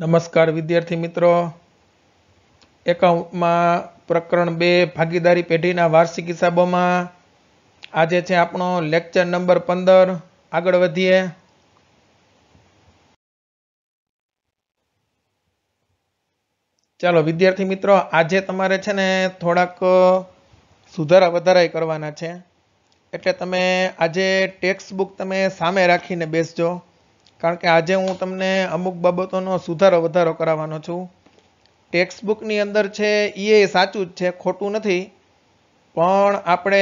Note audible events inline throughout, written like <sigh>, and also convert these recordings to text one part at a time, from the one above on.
નમસ્કાર વિદ્યાર્થી મિત્રો એકાઉન્ટમાં પ્રકરણ બે ભાગીદારી પેઢીના વાર્ષિક હિસાબોમાં આજે છે આપણો લેક્ચર નંબર પંદર આગળ વધીએ ચાલો વિદ્યાર્થી મિત્રો આજે તમારે છે ને થોડાક સુધારા વધારા કરવાના છે એટલે તમે આજે ટેક્સ્ટ બુક તમે સામે રાખીને બેસજો કારણ કે આજે હું તમને અમુક બાબતોનો સુધારો વધારો કરાવવાનો છું ટેક્સ બુકની અંદર છે એ સાચું જ છે ખોટું નથી પણ આપણે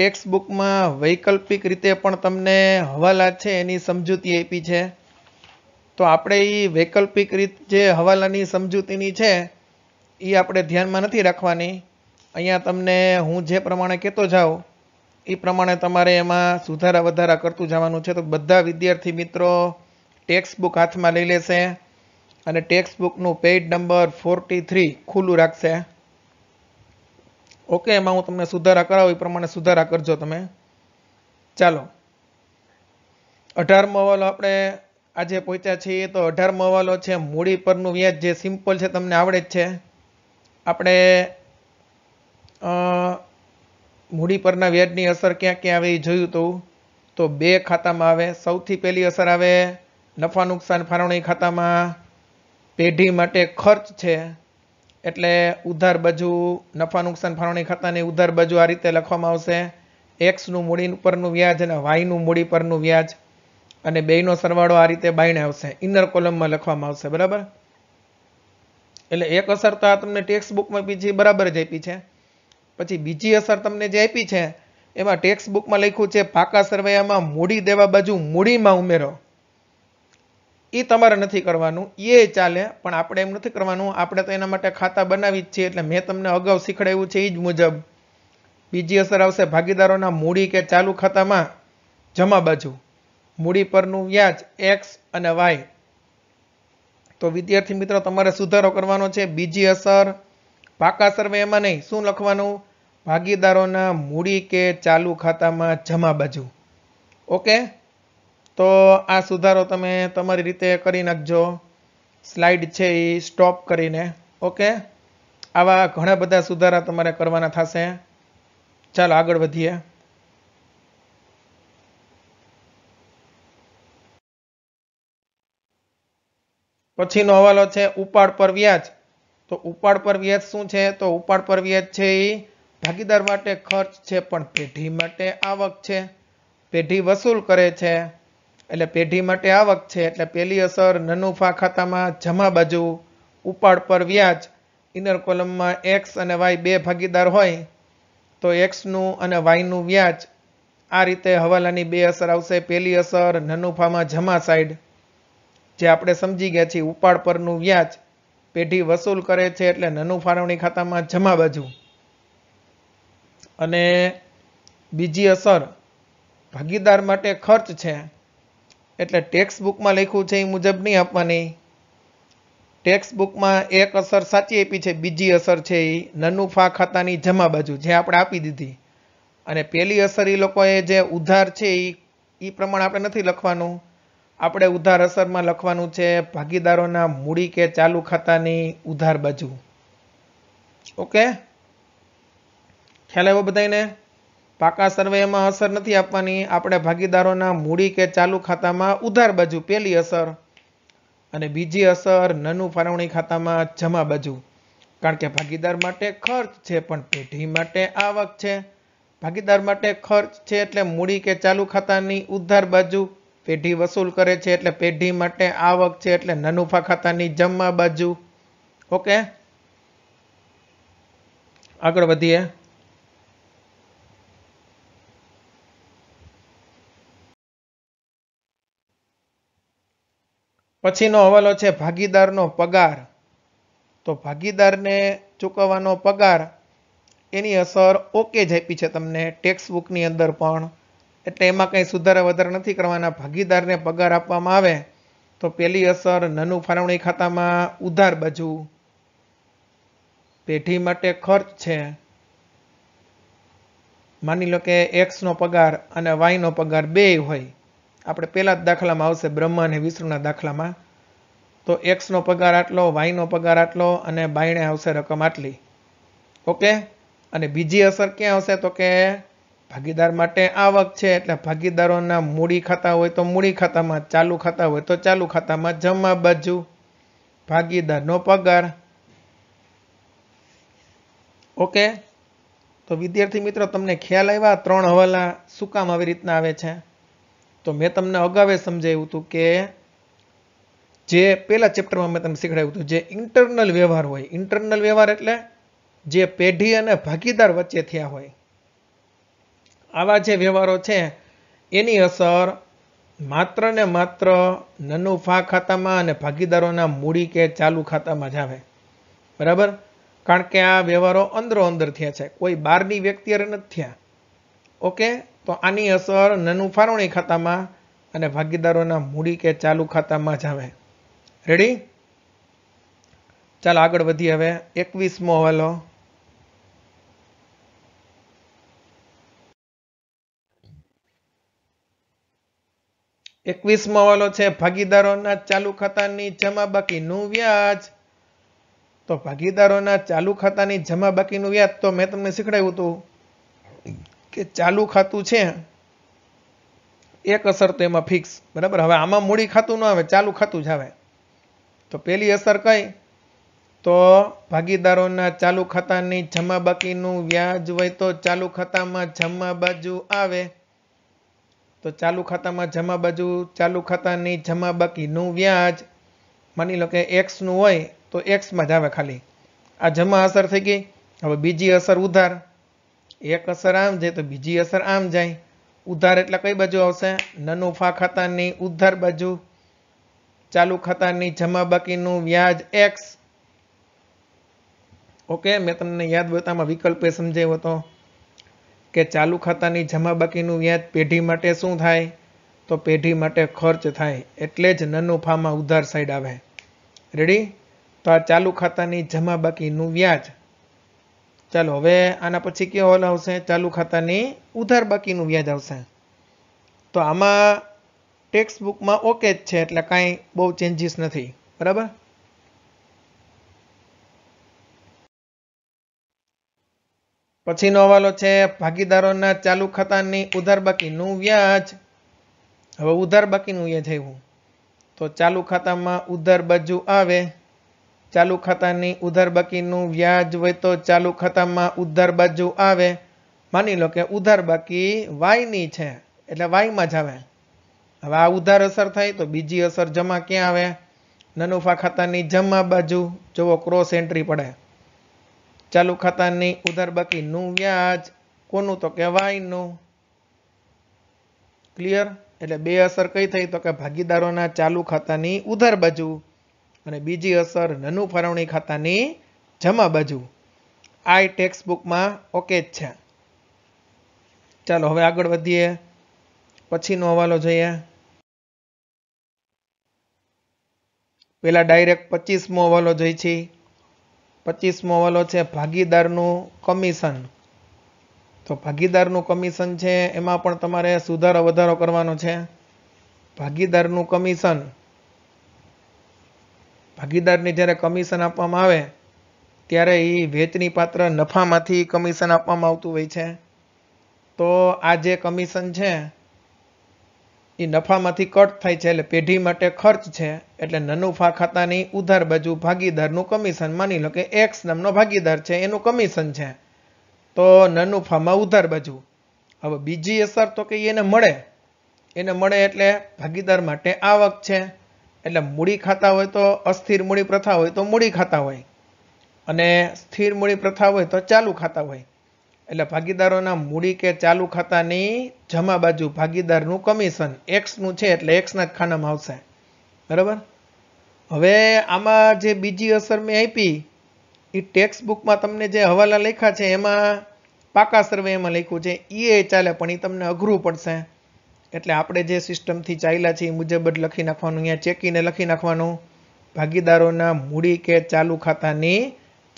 ટેક્સ્ટ બુકમાં વૈકલ્પિક રીતે પણ તમને હવાલા છે એની સમજૂતી આપી છે તો આપણે એ વૈકલ્પિક રીત જે હવાલાની સમજૂતીની છે એ આપણે ધ્યાનમાં નથી રાખવાની અહીંયા તમને હું જે પ્રમાણે કહેતો જાઉં એ પ્રમાણે તમારે એમાં સુધારા વધારા કરતું જવાનું છે તો બધા વિદ્યાર્થી મિત્રો ટેક્સ્ટ બુક હાથમાં લઈ લેશે અને ટેક્સ્ટ બુકનું પેજ નંબર ફોર્ટી થ્રી ખુલ્લું રાખશે ઓકે એમાં હું તમને સુધારા કરાવું એ પ્રમાણે સુધારા કરજો તમે ચાલો અઢારમો હવાલો આપણે આજે પહોંચ્યા છીએ તો અઢારમો હવાલો છે મૂડી પરનું વ્યાજ જે સિમ્પલ છે તમને આવડે જ છે આપણે મૂડી પરના વ્યાજની અસર ક્યાં ક્યાં આવે એ જોયું હતું તો બે ખાતામાં આવે સૌથી પહેલી અસર આવે નફા નુકસાન ફાળવણી ખાતામાં પેઢી માટે ખર્ચ છે એટલે ઉધાર બાજુ નફા નુકસાન ફાળવણી ખાતાની ઉધાર બાજુ આ રીતે લખવામાં આવશે એક્સનું મૂડી પરનું વ્યાજ અને વાયનું મૂડી પરનું વ્યાજ અને બેયનો સરવાળો આ રીતે બાયણે આવશે ઇનર કોલમમાં લખવામાં આવશે બરાબર એટલે એક અસર તો આ તમને ટેક્સ બુકમાં બીજી બરાબર જ આપી છે પછી બીજી અસર તમને જે આપી છે એમાં ટેક્સ બુકમાં લખ્યું છે પાકા સરવૈયામાં મૂડી દેવા બાજુ મૂડીમાં ઉમેરો એ તમારે નથી કરવાનું એ ચાલે પણ આપણે એમ નથી કરવાનું આપણે તો એના માટે ખાતા બનાવી જ છીએ એટલે મેં તમને અગાઉ શીખડાવ્યું છે એ જ મુજબ બીજી અસર આવશે ભાગીદારોના મૂડી કે ચાલુ ખાતામાં જમા બાજુ મૂડી પરનું વ્યાજ એક્સ અને વાય તો વિદ્યાર્થી મિત્રો તમારે સુધારો કરવાનો છે બીજી અસર પાકા સર્વે એમાં નહીં શું લખવાનું ભાગીદારોના મૂડી કે ચાલુ ખાતામાં જમા બાજુ ઓકે તો આ સુધારો તમે તમારી રીતે કરી નાખજો સ્લાઇડ છે એ સ્ટોપ કરીને ઓકે આવા ઘણા બધા સુધારા તમારે કરવાના થશે ચાલો આગળ વધીએ પછીનો હવાલો છે ઉપાડ પર વ્યાજ તો ઉપાડ પર વ્યાજ શું છે તો ઉપાડ પર વ્યાજ છે એ ભાગીદાર માટે ખર્ચ છે પણ પેઢી માટે આવક છે પેઢી વસૂલ કરે છે એટલે પેઢી માટે આવક છે એટલે પેલી અસર નનુફા ખાતામાં જમા બાજુ ઉપાડ પર વ્યાજ ઇનર કોલમમાં એક્સ અને વાય બે ભાગીદાર હોય તો એક્સનું અને વાયનું વ્યાજ આ રીતે હવાલાની બે અસર આવશે પહેલી અસર નનુફામાં જમા સાઈડ જે આપણે સમજી ગયા છીએ ઉપાડ પરનું વ્યાજ પેઢી વસૂલ કરે છે એટલે નનું ફાળવણી ખાતામાં જમા બાજુ અને બીજી અસર ભાગીદાર માટે ખર્ચ છે એટલે ટેક્સ બુકમાં લખ્યું છે એ મુજબ નહીં આપવાની ટેક્સ્ટ બુકમાં એક અસર સાચી આપી છે બીજી અસર છે એ નનુફા ખાતાની જમા બાજુ જે આપણે આપી દીધી અને પહેલી અસર એ લોકોએ જે ઉધાર છે એ એ પ્રમાણે આપણે નથી લખવાનું આપણે ઉધાર અસરમાં લખવાનું છે ભાગીદારોના મૂડી કે ચાલુ ખાતાની ઉધાર બાજુ ઓકે ખ્યાલ આવ્યો બધાને પાકા સર્વેમાં અસર નથી આપવાની આપણે ભાગીદારોના મૂડી કે ચાલુ ખાતામાં ઉધાર બાજુ પહેલી અસર અને બીજી અસર નનું ફાળવણી ખાતામાં જમા બાજુ કારણ કે ભાગીદાર માટે ખર્ચ છે પણ પેઢી માટે આવક છે ભાગીદાર માટે ખર્ચ છે એટલે મૂડી કે ચાલુ ખાતાની ઉધાર બાજુ પેઢી વસૂલ કરે છે એટલે પેઢી માટે આવક છે એટલે નનુફા ખાતાની જમા બાજુ ઓકે આગળ વધીએ પછીનો હવાલો છે ભાગીદારનો પગાર તો ભાગીદારને ચૂકવવાનો પગાર એની અસર ઓકે જ આપી છે તમને ટેક્સ બુકની અંદર પણ એટલે એમાં કંઈ સુધારા વધારા નથી કરવાના ભાગીદારને પગાર આપવામાં આવે તો પહેલી અસર નાનું ફાળવણી ખાતામાં ઉધાર બાજુ પેઢી માટે ખર્ચ છે માની લો કે એક્સનો પગાર અને વાયનો પગાર બે હોય આપણે પહેલા જ દાખલામાં આવશે બ્રહ્મા અને વિષ્ણુના દાખલામાં તો એક્સનો પગાર આટલો વાયનો પગાર આટલો અને બાયણે આવશે રકમ આટલી ઓકે અને બીજી અસર ક્યાં આવશે તો કે ભાગીદાર માટે આવક છે એટલે ભાગીદારોના મૂડી ખાતા હોય તો મૂડી ખાતામાં ચાલુ ખાતા હોય તો ચાલુ ખાતામાં જમા બાજુ ભાગીદારનો પગાર ઓકે તો વિદ્યાર્થી મિત્રો તમને ખ્યાલ આવ્યા ત્રણ હવાલા શું કામ આવી રીતના આવે છે તો મેં તમને અગાવે સમજાવ્યું હતું કે જે પહેલા ચેપ્ટરમાં મેં તમને શીખડાવ્યું હતું જે ઇન્ટરનલ વ્યવહાર હોય ઇન્ટરનલ વ્યવહાર એટલે જે પેઢી અને ભાગીદાર વચ્ચે થયા હોય આવા જે વ્યવહારો છે એની અસર માત્ર ને માત્ર નનુફા ખાતામાં અને ભાગીદારોના મૂડી કે ચાલુ ખાતામાં જ આવે બરાબર કારણ કે આ વ્યવહારો અંદરો અંદર થયા છે કોઈ બહારની વ્યક્તિ અરે નથી થયા ઓકે તો આની અસર નાનું ફાળવણી ખાતામાં અને ભાગીદારોના મૂડી કે ચાલુ ખાતામાં જ આવે રેડી ચાલો આગળ વધીએ હવે એકવીસમો હવાલો એકવીસમો હવાલો છે ભાગીદારોના ચાલુ ખાતાની જમા બાકીનું વ્યાજ તો ભાગીદારોના ચાલુ ખાતાની જમા બાકીનું વ્યાજ તો મેં તમને શીખડાવ્યું હતું કે ચાલુ ખાતું છે એક અસર તો એમાં ફિક્સ બરાબર હવે આમાં મૂડી ખાતું ન આવે ચાલુ ખાતું જ આવે તો પહેલી અસર કઈ તો ભાગીદારોના ચાલુ ખાતાની જમા બાકીનું વ્યાજ હોય તો ચાલુ ખાતામાં જમા બાજુ આવે તો ચાલુ ખાતામાં જમા બાજુ ચાલુ ખાતાની જમા બાકીનું વ્યાજ માની લો કે એક્સનું હોય તો એક્સમાં જ આવે ખાલી આ જમા અસર થઈ ગઈ હવે બીજી અસર ઉધાર એક અસર આમ જાય તો બીજી અસર આમ જાય ઉધાર એટલે કઈ બાજુ આવશે નનુફા ખાતાની ઉધાર બાજુ ચાલુ ખાતાની જમા બાકીનું વ્યાજ એક્સ ઓકે મેં તમને યાદ વિકલ્પ એ સમજાયો હતો કે ચાલુ ખાતાની જમા બાકીનું વ્યાજ પેઢી માટે શું થાય તો પેઢી માટે ખર્ચ થાય એટલે જ નનુફામાં ઉધાર સાઈડ આવે રેડી તો આ ચાલુ ખાતાની જમા બાકીનું વ્યાજ ચાલો હવે આના પછી કયો હોલ આવશે ચાલુ ખાતાની ઉધાર બાકીનું વ્યાજ આવશે તો આમાં ટેક્સ બુકમાં ઓકે જ છે એટલે કાંઈ બહુ ચેન્જીસ નથી બરાબર પછીનો હવાલો છે ભાગીદારોના ચાલુ ખાતાની ઉધાર બાકીનું વ્યાજ હવે ઉધાર બાકીનું વ્યાજ આવ્યું તો ચાલુ ખાતામાં ઉધાર બાજુ આવે ચાલુ ખાતાની ઉધાર બાકીનું વ્યાજ હોય તો ચાલુ ખાતામાં ઉધાર બાજુ આવે માની લો કે ઉધાર બાકી વાયની છે એટલે વાયમાં જ આવે હવે આ ઉધાર અસર થાય તો બીજી અસર જમા ક્યાં આવે નનુફા ખાતાની જમા બાજુ જોવો ક્રોસ એન્ટ્રી પડે ચાલુ ખાતાની ઉધાર બાકીનું વ્યાજ કોનું તો કે વાયનું ક્લિયર એટલે બે અસર કઈ થઈ તો કે ભાગીદારોના ચાલુ ખાતાની ઉધાર બાજુ અને બીજી અસર નનુ ફાળવણી ખાતાની જમા બાજુ આ ટેક્સ્ટ બુકમાં ઓકે જ છે ચાલો હવે આગળ વધીએ પછીનો હવાલો જોઈએ પેલા ડાયરેક્ટ પચીસમો હવાલો જોઈ છે પચીસમો હવાલો છે ભાગીદારનું કમિશન તો ભાગીદારનું કમિશન છે એમાં પણ તમારે સુધારો વધારો કરવાનો છે ભાગીદારનું કમિશન ભાગીદારને જ્યારે કમિશન આપવામાં આવે ત્યારે એ વેચની પાત્ર નફામાંથી કમિશન આપવામાં આવતું હોય છે તો આ જે કમિશન છે એ નફામાંથી કટ થાય છે એટલે પેઢી માટે ખર્ચ છે એટલે નનુફા ખાતાની ઉધાર બાજુ ભાગીદારનું કમિશન માની લો કે એક્સ નામનો ભાગીદાર છે એનું કમિશન છે તો નનુફામાં ઉધાર બાજુ હવે બીજી અસર તો કે એને મળે એને મળે એટલે ભાગીદાર માટે આવક છે એટલે મૂડી ખાતા હોય તો અસ્થિર મૂડી પ્રથા હોય તો મૂડી ખાતા હોય અને સ્થિર મૂડી પ્રથા હોય તો ચાલુ ખાતા હોય એટલે ભાગીદારોના મૂડી કે ચાલુ ખાતાની જમા બાજુ ભાગીદારનું કમિશન એક્સનું છે એટલે એક્સના જ ખાનામાં આવશે બરાબર હવે આમાં જે બીજી અસર મેં આપી એ ટેક્સ બુકમાં તમને જે હવાલા લખ્યા છે એમાં પાકા સર્વે એમાં લખ્યું છે એ ચાલે પણ એ તમને અઘરું પડશે એટલે આપણે જે સિસ્ટમથી ચાલ્યા છીએ એ મુજબ જ લખી નાખવાનું અહીંયા ચેકીને લખી નાખવાનું ભાગીદારોના મૂડી કે ચાલુ ખાતાની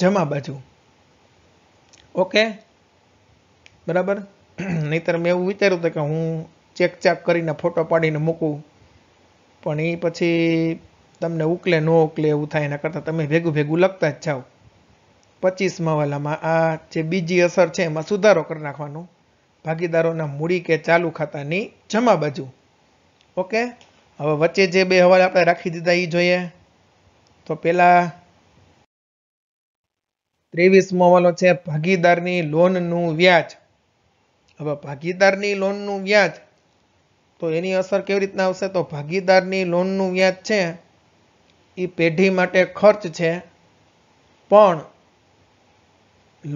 જમા બાજુ ઓકે બરાબર <clears throat> નહીતર મેં એવું વિચાર્યું હતું કે હું ચેક ચાક કરીને ફોટો પાડીને મૂકું પણ એ પછી તમને ઉકલે ન ઉકલે એવું થાય એના કરતાં તમે ભેગું ભેગું લખતા જ જાઓ પચીસમાં વાલામાં આ જે બીજી અસર છે એમાં સુધારો કરી નાખવાનો ભાગીદારોના મૂડી કે ચાલુ ખાતાની જમા બાજુ ઓકે હવે વચ્ચે જે બે હવાલે આપણે રાખી દીધા એ જોઈએ તો પહેલાં ત્રેવીસમો હવાલો છે ભાગીદારની લોનનું વ્યાજ હવે ભાગીદારની લોનનું વ્યાજ તો એની અસર કેવી રીતના આવશે તો ભાગીદારની લોનનું વ્યાજ છે એ પેઢી માટે ખર્ચ છે પણ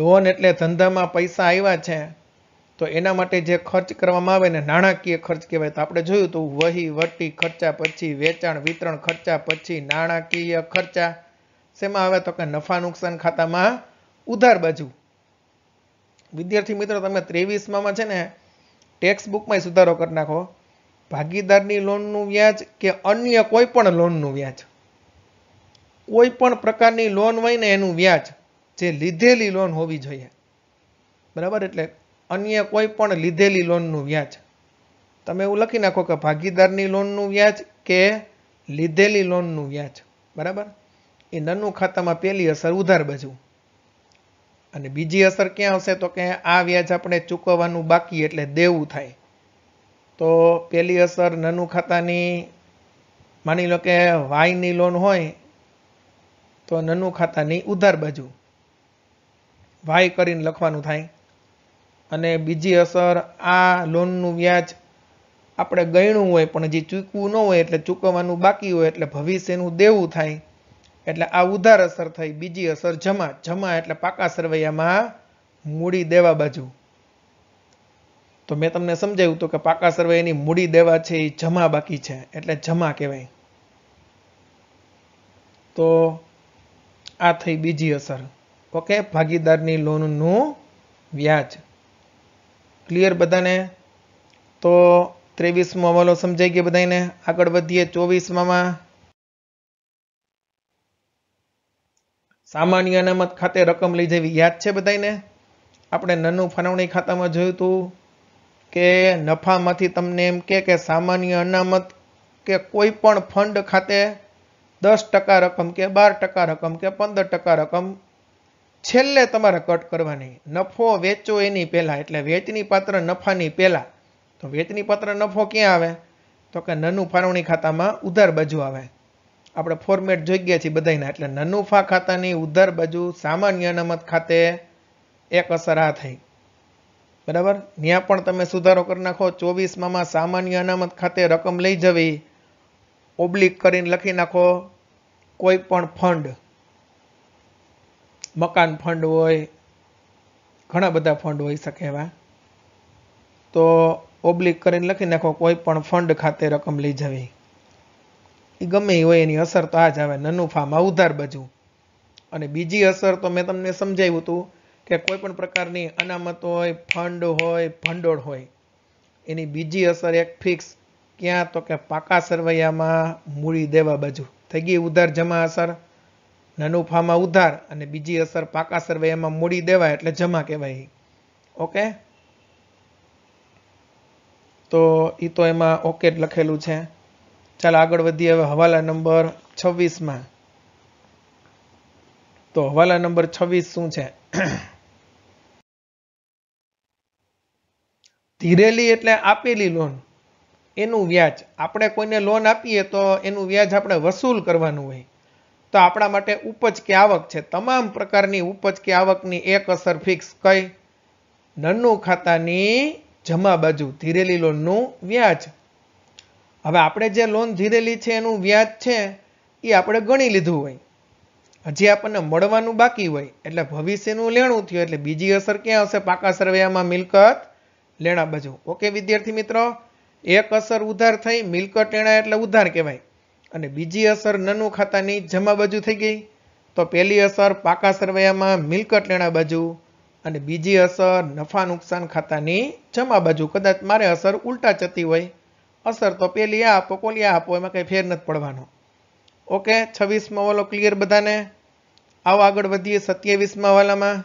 લોન એટલે ધંધામાં પૈસા આવ્યા છે તો એના માટે જે ખર્ચ કરવામાં આવે ને નાણાકીય ખર્ચ કહેવાય તો આપણે જોયું તો વહી વટી ખર્ચા પછી વેચાણ વિતરણ ખર્ચા પછી નાણાકીય ખર્ચા શેમાં આવે તો કે નફા નુકસાન ખાતામાં ઉધાર બાજુ વિદ્યાર્થી મિત્રો તમે ત્રેવીસમાં છે ને ટેક્સ બુકમાં સુધારો કરી નાખો ભાગીદારની લોનનું વ્યાજ કે અન્ય કોઈ પણ લોનનું વ્યાજ કોઈ પણ પ્રકારની લોન હોય ને એનું વ્યાજ જે લીધેલી લોન હોવી જોઈએ બરાબર એટલે અન્ય કોઈ પણ લીધેલી લોનનું વ્યાજ તમે એવું લખી નાખો કે ભાગીદારની લોનનું વ્યાજ કે લીધેલી લોનનું વ્યાજ બરાબર એ નનું ખાતામાં પહેલી અસર ઉધાર બાજુ અને બીજી અસર ક્યાં હશે તો કે આ વ્યાજ આપણે ચૂકવવાનું બાકી એટલે દેવું થાય તો પહેલી અસર નનું ખાતાની માની લો કે વાયની લોન હોય તો નનું ખાતાની ઉધાર બાજુ વાય કરીને લખવાનું થાય અને બીજી અસર આ લોનનું વ્યાજ આપણે ગણ્યું હોય પણ હજી ચૂકવું ન હોય એટલે ચૂકવવાનું બાકી હોય એટલે ભવિષ્યનું દેવું થાય એટલે આ ઉધાર અસર થઈ બીજી અસર જમા જમા એટલે પાકા સરવૈયામાં મૂડી દેવા બાજુ તો મેં તમને સમજાવ્યું હતું કે પાકા સરવૈયાની મૂડી દેવા છે એ જમા બાકી છે એટલે જમા કહેવાય તો આ થઈ બીજી અસર ઓકે ભાગીદારની લોનનું વ્યાજ ક્લિયર બધાને તો ત્રેવીસમો હવાલો સમજાઈ ગયો બધાને આગળ વધીએ ચોવીસમાં સામાન્ય અનામત ખાતે રકમ લઈ જવી યાદ છે બધાને આપણે નાનું ફાળવણી ખાતામાં જોયું હતું કે નફામાંથી તમને એમ કે કે સામાન્ય અનામત કે કોઈ પણ ફંડ ખાતે દસ ટકા રકમ કે બાર ટકા રકમ કે પંદર ટકા રકમ છેલ્લે તમારે કટ કરવાની નફો વેચો એની પહેલાં એટલે વેચની પાત્ર નફાની પહેલાં તો વેચની પાત્ર નફો ક્યાં આવે તો કે નનું ફાળવણી ખાતામાં ઉધાર બાજુ આવે આપણે ફોર્મેટ જોઈ ગયા છીએ બધાના એટલે નનુફા ખાતાની ઉધાર બાજુ સામાન્ય અનામત ખાતે એક અસર આ થઈ બરાબર ત્યાં પણ તમે સુધારો કરી નાખો ચોવીસમાં સામાન્ય અનામત ખાતે રકમ લઈ જવી ઓબ્લિક કરીને લખી નાખો કોઈ પણ ફંડ મકાન ફંડ હોય ઘણા બધા ફંડ હોઈ શકે એવા તો ઓબ્લિક કરીને લખી નાખો કોઈ પણ ફંડ ખાતે રકમ લઈ જવી એ ગમે એ હોય એની અસર તો આ જ આવે નનુફામાં ઉધાર બાજુ અને બીજી અસર તો મેં તમને સમજાવ્યું હતું કે કોઈ પણ પ્રકારની અનામત હોય ફંડ હોય ભંડોળ હોય એની બીજી અસર એક ફિક્સ ક્યાં તો કે પાકા સરવૈયામાં મૂડી દેવા બાજુ થઈ ગઈ ઉધાર જમા અસર નનુફામાં ઉધાર અને બીજી અસર પાકા સરવૈયામાં મૂડી દેવાય એટલે જમા કહેવાય ઓકે તો એ તો એમાં ઓકે લખેલું છે ચાલો આગળ વધીએ હવે હવાલા નંબર છવ્વીસમાં તો હવાલા નંબર છવ્વીસ શું છે <clears throat> ધીરેલી એટલે આપેલી લોન એનું વ્યાજ આપણે કોઈને લોન આપીએ તો એનું વ્યાજ આપણે વસૂલ કરવાનું હોય તો આપણા માટે ઉપજ કે આવક છે તમામ પ્રકારની ઉપજ કે આવકની એક અસર ફિક્સ કઈ નન્નું ખાતાની જમા બાજુ ધીરેલી લોનનું વ્યાજ હવે આપણે જે લોન ધીરેલી છે એનું વ્યાજ છે એ આપણે ગણી લીધું હોય હજી આપણને મળવાનું બાકી હોય એટલે ભવિષ્યનું લેણું થયું એટલે બીજી અસર ક્યાં હશે પાકા સરવૈયામાં મિલકત લેણા બાજુ ઓકે વિદ્યાર્થી મિત્રો એક અસર ઉધાર થઈ મિલકત લેણા એટલે ઉધાર કહેવાય અને બીજી અસર નનુ ખાતાની જમા બાજુ થઈ ગઈ તો પહેલી અસર પાકા સરવૈયામાં મિલકત લેણા બાજુ અને બીજી અસર નફા નુકસાન ખાતાની જમા બાજુ કદાચ મારે અસર ઉલટા જતી હોય અસર તો પહેલી આ આપો કોલી આ આપો એમાં કંઈ ફેર નથી પડવાનો ઓકે છવ્વીસમાં વાલો ક્લિયર બધાને આવો આગળ વધીએ સત્યાવીસમાં વાલામાં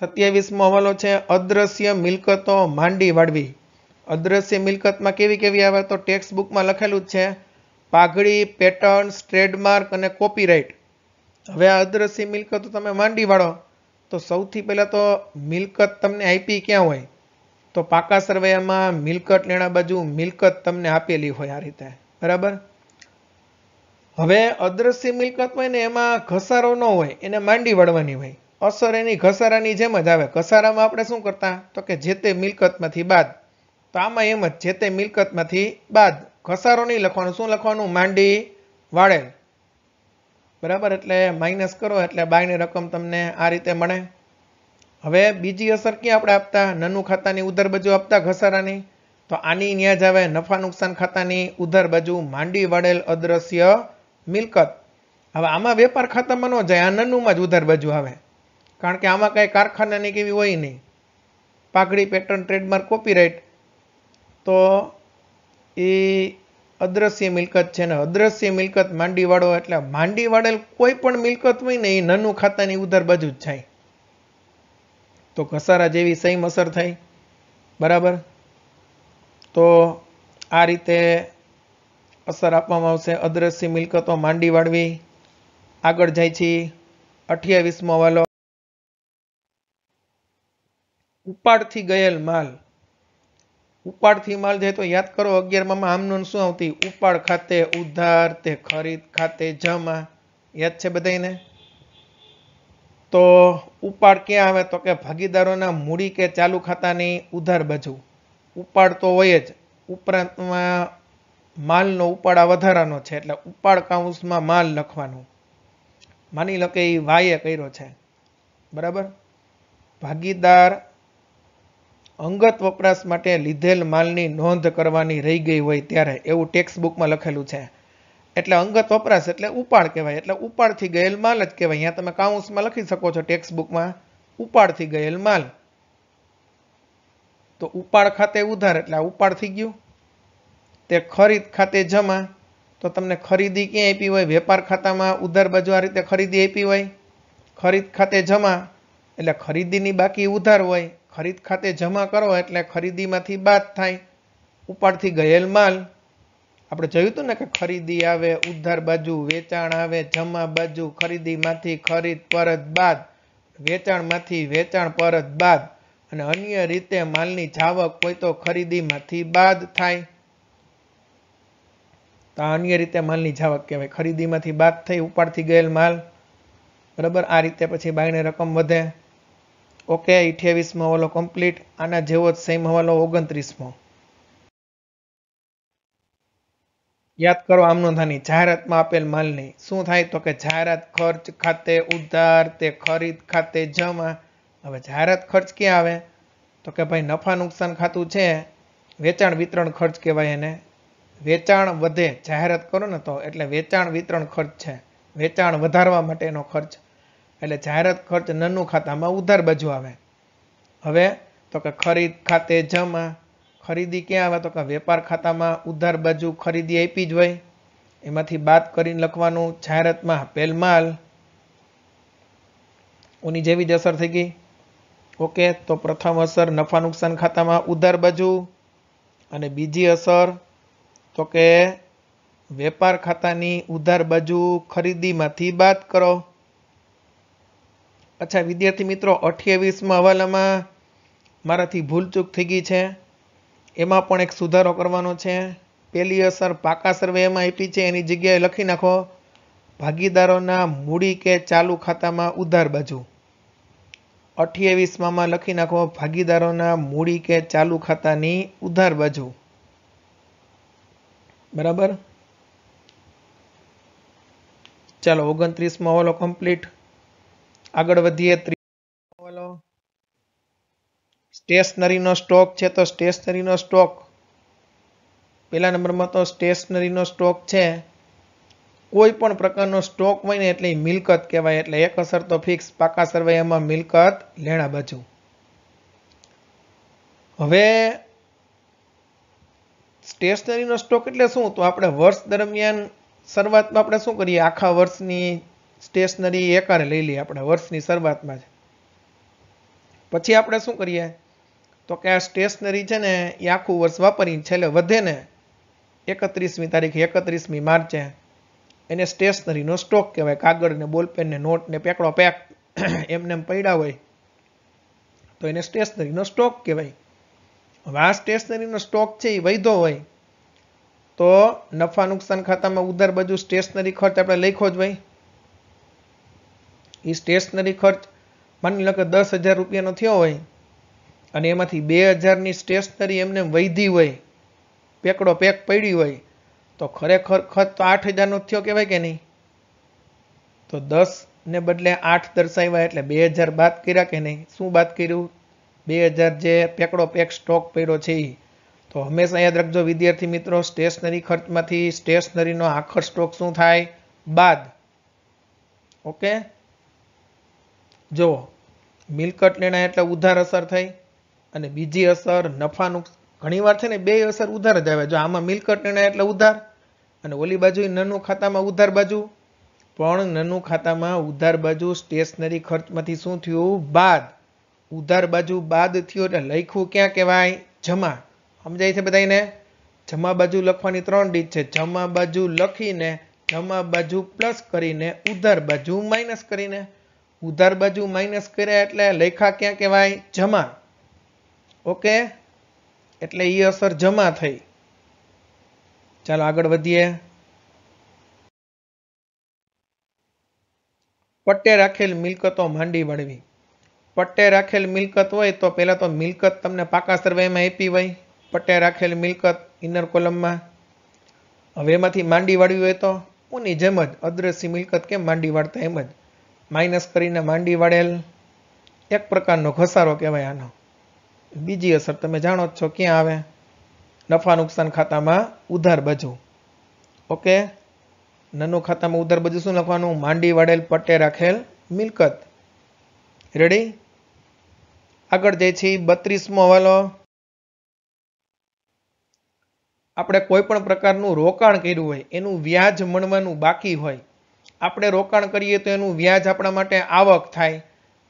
સત્યાવીસમો હવાલો છે અદ્રશ્ય મિલકતો માંડી વાળવી અદ્રશ્ય મિલકતમાં કેવી કેવી આવે તો ટેક્સ બુકમાં લખેલું જ છે પાઘડી પેટર્ન્સ ટ્રેડમાર્ક અને કોપીરાઇટ હવે આ અદ્રશ્ય મિલકતો તમે માંડી વાળો તો સૌથી પહેલાં તો મિલકત તમને આપી ક્યાં હોય તો પાકા સરવૈયામાં મિલકત લેણા બાજુ મિલકત તમને આપેલી હોય આ રીતે બરાબર હવે અદ્રશ્ય મિલકત હોય ને એમાં ઘસારો ન હોય એને માંડી વળવાની હોય અસર એની ઘસારાની જેમ જ આવે ઘસારામાં આપણે શું કરતા તો કે જે તે મિલકતમાંથી બાદ તો આમાં એમ જ જે તે મિલકતમાંથી બાદ ઘસારો નહીં લખવાનું શું લખવાનું માંડી વાળેલ બરાબર એટલે માઇનસ કરો એટલે બાયની રકમ તમને આ રીતે મળે હવે બીજી અસર ક્યાં આપણે આપતા નનું ખાતાની ઉધર બાજુ આપતા ઘસારાની તો આની ન્યાજ આવે નફા નુકસાન ખાતાની ઉધર બાજુ માંડી વાળેલ અદ્રશ્ય મિલકત હવે આમાં વેપાર ખાતામાં ન જાય આ નનુંમાં જ ઉધર બાજુ આવે કારણ કે આમાં કાંઈ કારખાનાની કેવી હોય નહીં પાઘડી પેટર્ન ટ્રેડમાર્ક કોપીરાઇટ તો એ અદ્રશ્ય મિલકત છે ને અદ્રશ્ય મિલકત માંડીવાળો એટલે માંડી વાળેલ કોઈ પણ મિલકત હોય ને એ નાનું ખાતાની ઉધાર બાજુ જ થાય તો ઘસારા જેવી સેમ અસર થાય બરાબર તો આ રીતે અસર આપવામાં આવશે અદ્રશ્ય મિલકતો માંડી વાળવી આગળ જાય છે અઠ્યાવીસમો વાલો ઉપાડથી ગયેલ માલ ઉપાડથી માલ જાય તો યાદ કરો અગિયારમાં આમનોન શું આવતી ઉપાડ ખાતે ઉધાર તે ખરીદ ખાતે જમા યાદ છે બધાને તો ઉપાડ ક્યાં આવે તો કે ભાગીદારોના મૂડી કે ચાલુ ખાતાની ઉધાર બાજુ ઉપાડ તો હોય જ ઉપરાંતમાં માલનો ઉપાડ આ વધારાનો છે એટલે ઉપાડ કાઉન્સમાં માલ લખવાનું માની લો કે એ વાયે કર્યો છે બરાબર ભાગીદાર અંગત વપરાશ માટે લીધેલ માલની નોંધ કરવાની રહી ગઈ હોય ત્યારે એવું ટેક્સ બુકમાં લખેલું છે એટલે અંગત વપરાશ એટલે ઉપાડ કહેવાય એટલે ઉપાડથી ગયેલ માલ જ કહેવાય અહીંયા તમે કાઉન્સમાં લખી શકો છો ટેક્સ બુકમાં ઉપાડથી ગયેલ માલ તો ઉપાડ ખાતે ઉધાર એટલે આ ઉપાડ થઈ ગયું તે ખરીદ ખાતે જમા તો તમને ખરીદી ક્યાં આપી હોય વેપાર ખાતામાં ઉધાર બાજુ આ રીતે ખરીદી આપી હોય ખરીદ ખાતે જમા એટલે ખરીદીની બાકી ઉધાર હોય ખરીદ ખાતે જમા કરો એટલે ખરીદીમાંથી બાદ થાય ઉપાડથી ગયેલ માલ આપણે જોયું હતું ને કે ખરીદી આવે ઉધાર બાજુ વેચાણ આવે જમા બાજુ ખરીદીમાંથી ખરીદ પરત બાદ વેચાણમાંથી વેચાણ પરત બાદ અને અન્ય રીતે માલની જાવક હોય તો ખરીદીમાંથી બાદ થાય તો અન્ય રીતે માલની જાવક કહેવાય ખરીદીમાંથી બાદ થઈ ઉપાડથી ગયેલ માલ બરાબર આ રીતે પછી બાયને રકમ વધે ઓકે અઠ્યાવીસમો હવાલો કમ્પ્લીટ આના જેવો જ સેમ હવાલો ઓગણત્રીસમો યાદ કરો આમનોંધાની જાહેરાતમાં આપેલ માલની શું થાય તો કે જાહેરાત ખર્ચ ખાતે ઉધાર તે ખરીદ ખાતે જમા હવે જાહેરાત ખર્ચ ક્યાં આવે તો કે ભાઈ નફા નુકસાન ખાતું છે વેચાણ વિતરણ ખર્ચ કહેવાય એને વેચાણ વધે જાહેરાત કરો ને તો એટલે વેચાણ વિતરણ ખર્ચ છે વેચાણ વધારવા માટેનો ખર્ચ એટલે જાહેરાત ખર્ચ નાનું ખાતામાં ઉધાર બાજુ આવે હવે તો કે ખરીદ ખાતે જમા ખરીદી ક્યાં આવે તો કે વેપાર ખાતામાં ઉધાર બાજુ ખરીદી આપી જ હોય એમાંથી બાદ કરીને લખવાનું જાહેરાતમાં પેલ માલ ઓની જેવી જ અસર થઈ ગઈ ઓકે તો પ્રથમ અસર નફા નુકસાન ખાતામાં ઉધાર બાજુ અને બીજી અસર તો કે વેપાર ખાતાની ઉધાર બાજુ ખરીદીમાંથી બાદ કરો અચ્છા વિદ્યાર્થી મિત્રો અઠ્યાવીસમાં હવાલામાં મારાથી ભૂલચૂક થઈ ગઈ છે એમાં પણ એક સુધારો કરવાનો છે પહેલી અસર પાકા એમાં આપી છે એની જગ્યાએ લખી નાખો ભાગીદારોના મૂડી કે ચાલુ ખાતામાં ઉધાર બાજુ અઠ્યાવીસમાં લખી નાખો ભાગીદારોના મૂડી કે ચાલુ ખાતાની ઉધાર બાજુ બરાબર ચાલો ઓગણત્રીસમાં ઓલો કમ્પ્લીટ આગળ વધીએ ત્રીજો સ્ટેશનરીનો સ્ટોક છે તો સ્ટેશનરીનો સ્ટોક પહેલા નંબરમાં તો સ્ટેશનરીનો સ્ટોક છે કોઈ પણ પ્રકારનો સ્ટોક હોય ને એટલે મિલકત કહેવાય એટલે એક અસર તો ફિક્સ પાકા સરવૈયામાં મિલકત લેણા બાજુ હવે સ્ટેશનરીનો સ્ટોક એટલે શું તો આપણે વર્ષ દરમિયાન શરૂઆતમાં આપણે શું કરીએ આખા વર્ષની સ્ટેશનરી એકાને લઈ લઈએ આપણે વર્ષની શરૂઆતમાં જ પછી આપણે શું કરીએ તો કે આ સ્ટેશનરી છે ને એ આખું વર્ષ વાપરી છેલ્લે વધે ને એકત્રીસમી તારીખ એકત્રીસમી માર્ચે એને સ્ટેશનરીનો સ્ટોક કહેવાય કાગળ ને બોલપેન ને નોટ ને પેકડો પેક <clears throat> એમને પડ્યા હોય તો એને સ્ટેશનરીનો સ્ટોક કહેવાય હવે આ સ્ટેશનરીનો સ્ટોક છે એ વૈધો હોય તો નફા નુકસાન ખાતામાં ઉધાર બાજુ સ્ટેશનરી ખર્ચ આપણે લખ્યો જ હોય એ સ્ટેશનરી ખર્ચ માની લો કે દસ હજાર રૂપિયાનો થયો હોય અને એમાંથી બે હજારની સ્ટેશનરી એમને વૈધી હોય પેકડો પેક પડી હોય તો ખરેખર ખર્ચ તો આઠ હજારનો થયો કહેવાય કે નહીં તો દસને બદલે આઠ દર્શાવ્યા એટલે બે હજાર બાદ કર્યા કે નહીં શું બાદ કર્યું બે હજાર જે પેકડો પેક સ્ટોક પડ્યો છે એ તો હંમેશા યાદ રાખજો વિદ્યાર્થી મિત્રો સ્ટેશનરી ખર્ચમાંથી સ્ટેશનરીનો આખર સ્ટોક શું થાય બાદ ઓકે જુઓ મિલકત લેણા એટલે ઉધાર અસર થઈ અને બીજી અસર નફાનું ઘણીવાર છે ને બે અસર ઉધાર જ આવે જો આમાં મિલકત લેણા એટલે ઉધાર અને ઓલી બાજુ નનું ખાતામાં ઉધાર બાજુ પણ નનું ખાતામાં ઉધાર બાજુ સ્ટેશનરી ખર્ચમાંથી શું થયું બાદ ઉધાર બાજુ બાદ થયું એટલે લખ્યું ક્યાં કહેવાય જમા સમજાય છે બધાને જમા બાજુ લખવાની ત્રણ રીત છે જમા બાજુ લખીને જમા બાજુ પ્લસ કરીને ઉધાર બાજુ માઇનસ કરીને ઉધાર બાજુ માઇનસ કર્યા એટલે લેખા ક્યાં કહેવાય જમા ઓકે એટલે એ અસર જમા થઈ ચાલો આગળ વધીએ પટ્ટે રાખેલ મિલકતો માંડી વળવી પટ્ટે રાખેલ મિલકત હોય તો પહેલાં તો મિલકત તમને પાકા સર્વેમાં આપી હોય પટ્ટે રાખેલ મિલકત ઇનર કોલમમાં હવે એમાંથી માંડી વાળવી હોય તો કોની જેમ જ અદ્રશ્ય મિલકત કેમ માંડી વાળતા એમ જ માઇનસ કરીને માંડી વળેલ એક પ્રકારનો ઘસારો કહેવાય આનો બીજી અસર તમે જાણો છો ક્યાં આવે નફા નુકસાન ખાતામાં ઉધાર બાજુ ઓકે નાનું ખાતામાં ઉધાર બજુ શું લખવાનું માંડી વળેલ પટ્ટે રાખેલ મિલકત રેડી આગળ જઈએ છીએ બત્રીસમો હવાલો આપણે કોઈ પણ પ્રકારનું રોકાણ કર્યું હોય એનું વ્યાજ મળવાનું બાકી હોય આપણે રોકાણ કરીએ તો એનું વ્યાજ આપણા માટે આવક થાય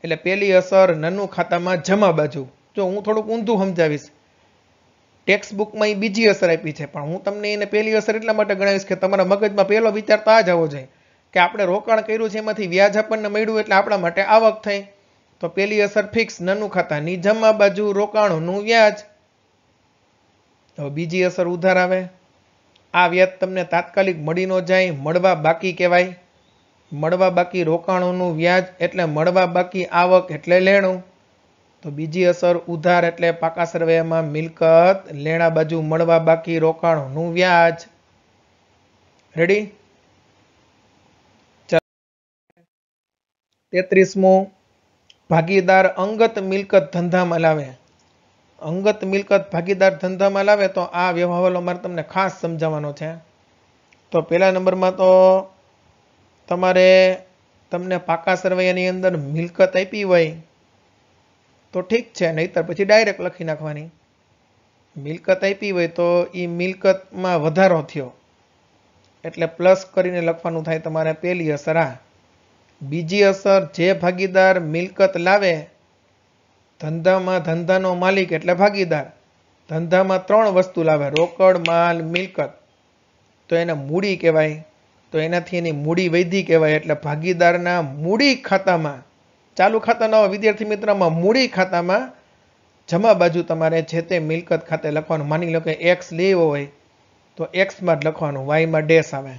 એટલે પહેલી અસર નાનું ખાતામાં જમા બાજુ જો હું થોડુંક ઊંધું સમજાવીશ ટેક્સ બુકમાં એ બીજી અસર આપી છે પણ હું તમને એને પહેલી અસર એટલા માટે ગણાવીશ કે તમારા મગજમાં પહેલો વિચાર તો આ જ આવવો જોઈએ કે આપણે રોકાણ કર્યું છે એમાંથી વ્યાજ આપણને મળ્યું એટલે આપણા માટે આવક થઈ તો પહેલી અસર ફિક્સ નાનું ખાતાની જમા બાજુ રોકાણોનું વ્યાજ હવે બીજી અસર ઉધાર આવે આ વ્યાજ તમને તાત્કાલિક મળી ન જાય મળવા બાકી કહેવાય મળવા બાકી રોકાણોનું વ્યાજ એટલે મળવા બાકી આવક એટલે લેણું તો બીજી અસર ઉધાર એટલે પાકા સર્વેમાં મિલકત લેણા બાજુ મળવા બાકી રોકાણોનું વ્યાજ રેડી તેત્રીસમું ભાગીદાર અંગત મિલકત ધંધામાં લાવે અંગત મિલકત ભાગીદાર ધંધામાં લાવે તો આ વ્યવહારો મારે તમને ખાસ સમજાવવાનો છે તો પહેલા નંબરમાં તો તમારે તમને પાકા સરવૈયાની અંદર મિલકત આપી હોય તો ઠીક છે નહીતર પછી ડાયરેક્ટ લખી નાખવાની મિલકત આપી હોય તો એ મિલકતમાં વધારો થયો એટલે પ્લસ કરીને લખવાનું થાય તમારે પહેલી અસર આ બીજી અસર જે ભાગીદાર મિલકત લાવે ધંધામાં ધંધાનો માલિક એટલે ભાગીદાર ધંધામાં ત્રણ વસ્તુ લાવે રોકડ માલ મિલકત તો એને મૂડી કહેવાય તો એનાથી એની મૂડી વૈધી કહેવાય એટલે ભાગીદારના મૂડી ખાતામાં ચાલુ ખાતા વિદ્યાર્થી મિત્રમાં મૂડી ખાતામાં જમા બાજુ તમારે જે તે મિલકત ખાતે લખવાનું માની લો કે એક્સ લેવો હોય તો એક્સમાં જ લખવાનું વાયમાં ડેશ આવે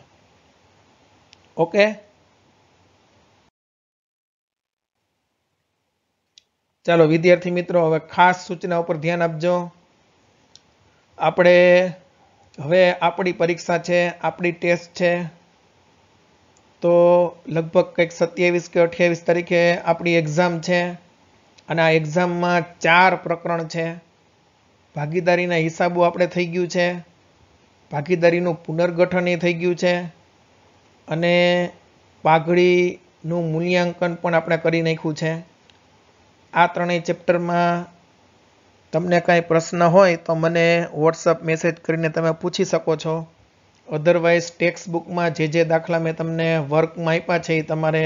ઓકે ચાલો વિદ્યાર્થી મિત્રો હવે ખાસ સૂચના ઉપર ધ્યાન આપજો આપણે હવે આપણી પરીક્ષા છે આપણી ટેસ્ટ છે તો લગભગ કંઈક સત્યાવીસ કે અઠ્યાવીસ તારીખે આપણી એક્ઝામ છે અને આ એક્ઝામમાં ચાર પ્રકરણ છે ભાગીદારીના હિસાબો આપણે થઈ ગયું છે ભાગીદારીનું પુનર્ગઠન એ થઈ ગયું છે અને પાઘડીનું મૂલ્યાંકન પણ આપણે કરી નાખ્યું છે આ ત્રણેય ચેપ્ટરમાં તમને કાંઈ પ્રશ્ન હોય તો મને વોટ્સઅપ મેસેજ કરીને તમે પૂછી શકો છો અધરવાઇઝ ટેક્સ્ટ બુકમાં જે જે દાખલા મેં તમને વર્કમાં આપ્યા છે એ તમારે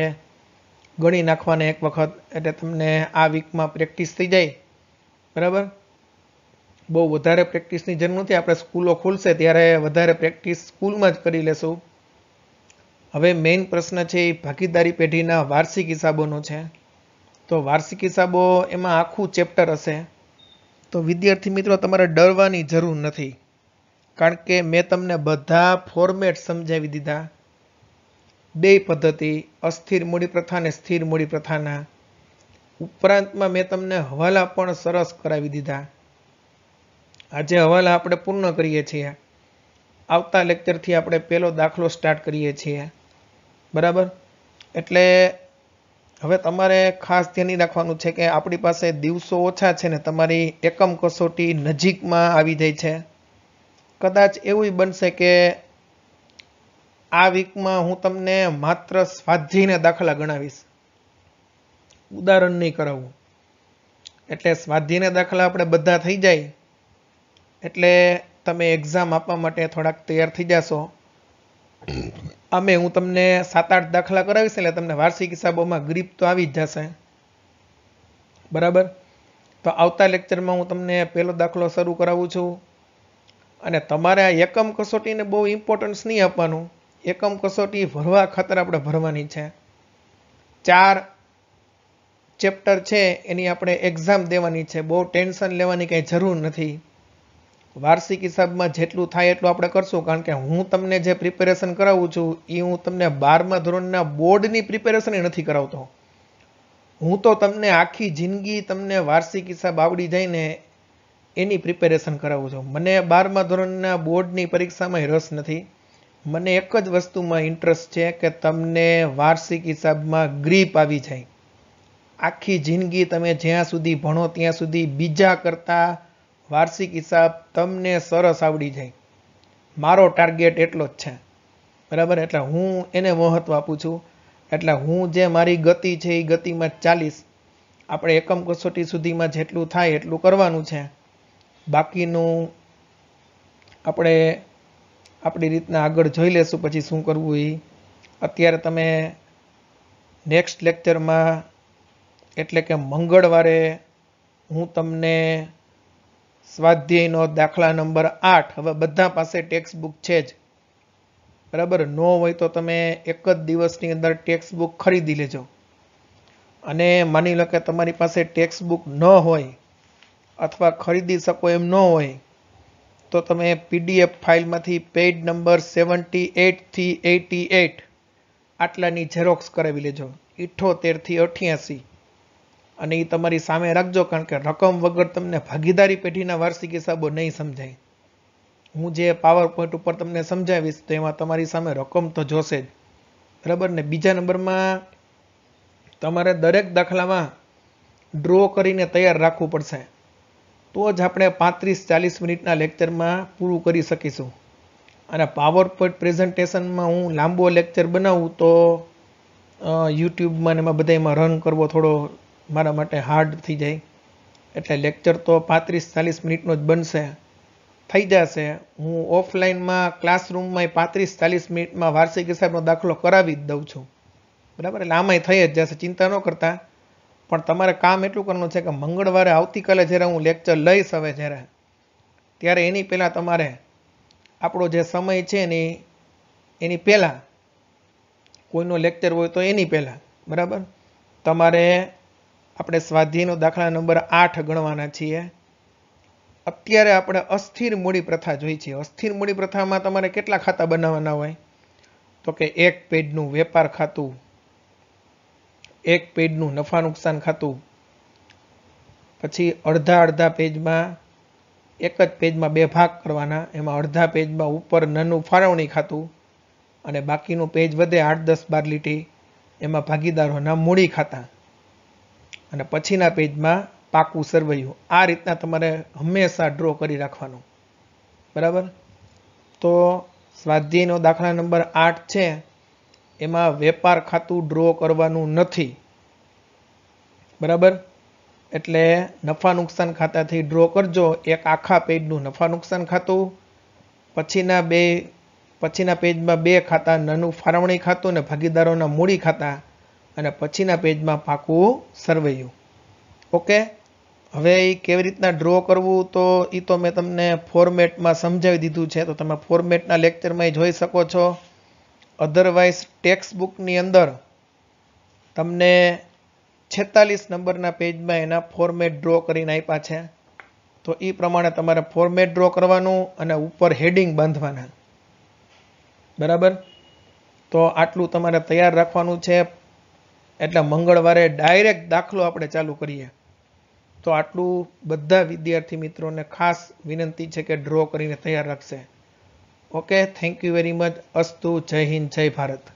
ગણી નાખવાના એક વખત એટલે તમને આ વીકમાં પ્રેક્ટિસ થઈ જાય બરાબર બહુ વધારે પ્રેક્ટિસની જરૂર નથી આપણે સ્કૂલો ખુલશે ત્યારે વધારે પ્રેક્ટિસ સ્કૂલમાં જ કરી લેશું હવે મેઇન પ્રશ્ન છે એ ભાગીદારી પેઢીના વાર્ષિક હિસાબોનો છે તો વાર્ષિક હિસાબો એમાં આખું ચેપ્ટર હશે તો વિદ્યાર્થી મિત્રો તમારે ડરવાની જરૂર નથી કારણ કે મેં તમને બધા ફોર્મેટ સમજાવી દીધા બે પદ્ધતિ અસ્થિર મૂડી પ્રથા અને સ્થિર મૂડી પ્રથાના ઉપરાંતમાં મેં તમને હવાલા પણ સરસ કરાવી દીધા આજે હવાલા આપણે પૂર્ણ કરીએ છીએ આવતા લેક્ચરથી આપણે પહેલો દાખલો સ્ટાર્ટ કરીએ છીએ બરાબર એટલે હવે તમારે ખાસ ધ્યાન રાખવાનું છે કે આપણી પાસે દિવસો ઓછા છે ને તમારી એકમ કસોટી નજીકમાં આવી જાય છે કદાચ એવું બનશે કે આ વીકમાં હું તમને માત્ર સ્વાધ્યાયના દાખલા ગણાવીશ ઉદાહરણ નહીં કરાવવું એટલે સ્વાધ્યાયના દાખલા આપણે બધા થઈ જાય એટલે તમે એક્ઝામ આપવા માટે થોડાક તૈયાર થઈ જશો અમે હું તમને સાત આઠ દાખલા કરાવીશ એટલે તમને વાર્ષિક હિસાબોમાં ગ્રીપ તો આવી જ જશે બરાબર તો આવતા લેક્ચરમાં હું તમને પહેલો દાખલો શરૂ કરાવું છું અને તમારે આ એકમ કસોટીને બહુ ઇમ્પોર્ટન્સ નહીં આપવાનું એકમ કસોટી ભરવા ખાતર આપણે ભરવાની છે ચાર ચેપ્ટર છે એની આપણે એક્ઝામ દેવાની છે બહુ ટેન્શન લેવાની કંઈ જરૂર નથી વાર્ષિક હિસાબમાં જેટલું થાય એટલું આપણે કરશું કારણ કે હું તમને જે પ્રિપેરેશન કરાવું છું એ હું તમને બારમા ધોરણના બોર્ડની પ્રિપેરેશન નથી કરાવતો હું તો તમને આખી જિંદગી તમને વાર્ષિક હિસાબ આવડી જઈને એની પ્રિપેરેશન કરાવું છું મને બારમા ધોરણના બોર્ડની પરીક્ષામાં રસ નથી મને એક જ વસ્તુમાં ઇન્ટરેસ્ટ છે કે તમને વાર્ષિક હિસાબમાં ગ્રીપ આવી જાય આખી જિંદગી તમે જ્યાં સુધી ભણો ત્યાં સુધી બીજા કરતાં વાર્ષિક હિસાબ તમને સરસ આવડી જાય મારો ટાર્ગેટ એટલો જ છે બરાબર એટલે હું એને મહત્ત્વ આપું છું એટલે હું જે મારી ગતિ છે એ ગતિમાં ચાલીસ આપણે એકમ કસોટી સુધીમાં જેટલું થાય એટલું કરવાનું છે બાકીનું આપણે આપણી રીતના આગળ જોઈ લેશું પછી શું કરવું એ અત્યારે તમે નેક્સ્ટ લેક્ચરમાં એટલે કે મંગળવારે હું તમને સ્વાધ્યાયનો દાખલા નંબર આઠ હવે બધા પાસે ટેક્સ્ટ બુક છે જ બરાબર ન હોય તો તમે એક જ દિવસની અંદર ટેક્સ્ટ બુક ખરીદી લેજો અને માની લો કે તમારી પાસે ટેક્સ્ટ બુક ન હોય અથવા ખરીદી શકો એમ ન હોય તો તમે પીડીએફ ફાઇલમાંથી પેજ નંબર સેવન્ટી એટથી એટી એટ આટલાની ઝેરોક્સ કરાવી લેજો ઇઠ્ઠોતેરથી અઠ્યાસી અને એ તમારી સામે રાખજો કારણ કે રકમ વગર તમને ભાગીદારી પેઢીના વાર્ષિક હિસાબો નહીં સમજાય હું જે પાવર પોઈન્ટ ઉપર તમને સમજાવીશ તો એમાં તમારી સામે રકમ તો જોશે જ બરાબર ને બીજા નંબરમાં તમારે દરેક દાખલામાં ડ્રો કરીને તૈયાર રાખવું પડશે તો જ આપણે પાંત્રીસ ચાલીસ મિનિટના લેક્ચરમાં પૂરું કરી શકીશું અને પાવર પોઈન્ટ પ્રેઝન્ટેશનમાં હું લાંબો લેક્ચર બનાવું તો યુટ્યુબમાં ને એમાં બધામાં રન કરવો થોડો મારા માટે હાર્ડ થઈ જાય એટલે લેક્ચર તો પાંત્રીસ ચાલીસ મિનિટનો જ બનશે થઈ જશે હું ઓફલાઈનમાં ક્લાસરૂમમાં પાંત્રીસ ચાલીસ મિનિટમાં વાર્ષિક હિસાબનો દાખલો કરાવી જ દઉં છું બરાબર એટલે આમાંય થઈ જ જશે ચિંતા ન કરતા પણ તમારે કામ એટલું કરવાનું છે કે મંગળવારે આવતીકાલે જ્યારે હું લેક્ચર લઈશ હવે જ્યારે ત્યારે એની પહેલાં તમારે આપણો જે સમય છે ને એની પહેલાં કોઈનો લેક્ચર હોય તો એની પહેલાં બરાબર તમારે આપણે સ્વાધ્યાયનો દાખલા નંબર આઠ ગણવાના છીએ અત્યારે આપણે અસ્થિર મૂડી પ્રથા જોઈ છે અસ્થિર મૂડી પ્રથામાં તમારે કેટલા ખાતા બનાવવાના હોય તો કે એક પેજનું વેપાર ખાતું એક પેજનું નફા નુકસાન ખાતું પછી અડધા અડધા પેજમાં એક જ પેજમાં બે ભાગ કરવાના એમાં અડધા પેજમાં ઉપર નાનું ફાળવણી ખાતું અને બાકીનું પેજ વધે આઠ દસ બાર લીટી એમાં ભાગીદારોના મૂડી ખાતા અને પછીના પેજમાં પાકું સરવૈયું આ રીતના તમારે હંમેશા ડ્રો કરી રાખવાનું બરાબર તો સ્વાધ્યાયનો દાખલા નંબર આઠ છે એમાં વેપાર ખાતું ડ્રો કરવાનું નથી બરાબર એટલે નફા નુકસાન ખાતાથી ડ્રો કરજો એક આખા પેજનું નફા નુકસાન ખાતું પછીના બે પછીના પેજમાં બે ખાતા નાનું ફાળવણી ખાતું અને ભાગીદારોના મૂડી ખાતા અને પછીના પેજમાં પાકું સરવૈયું ઓકે હવે એ કેવી રીતના ડ્રો કરવું તો એ તો મેં તમને ફોર્મેટમાં સમજાવી દીધું છે તો તમે ફોર્મેટના લેક્ચરમાં જોઈ શકો છો અધરવાઇઝ ટેક્સ્ટ બુકની અંદર તમને છેતાલીસ નંબરના પેજમાં એના ફોર્મેટ ડ્રો કરીને આપ્યા છે તો એ પ્રમાણે તમારે ફોર્મેટ ડ્રો કરવાનું અને ઉપર હેડિંગ બાંધવાના બરાબર તો આટલું તમારે તૈયાર રાખવાનું છે એટલે મંગળવારે ડાયરેક્ટ દાખલો આપણે ચાલુ કરીએ તો આટલું બધા વિદ્યાર્થી મિત્રોને ખાસ વિનંતી છે કે ડ્રો કરીને તૈયાર રાખશે okay thank you very much અસ્તુ જય હિન્દ જય ભારત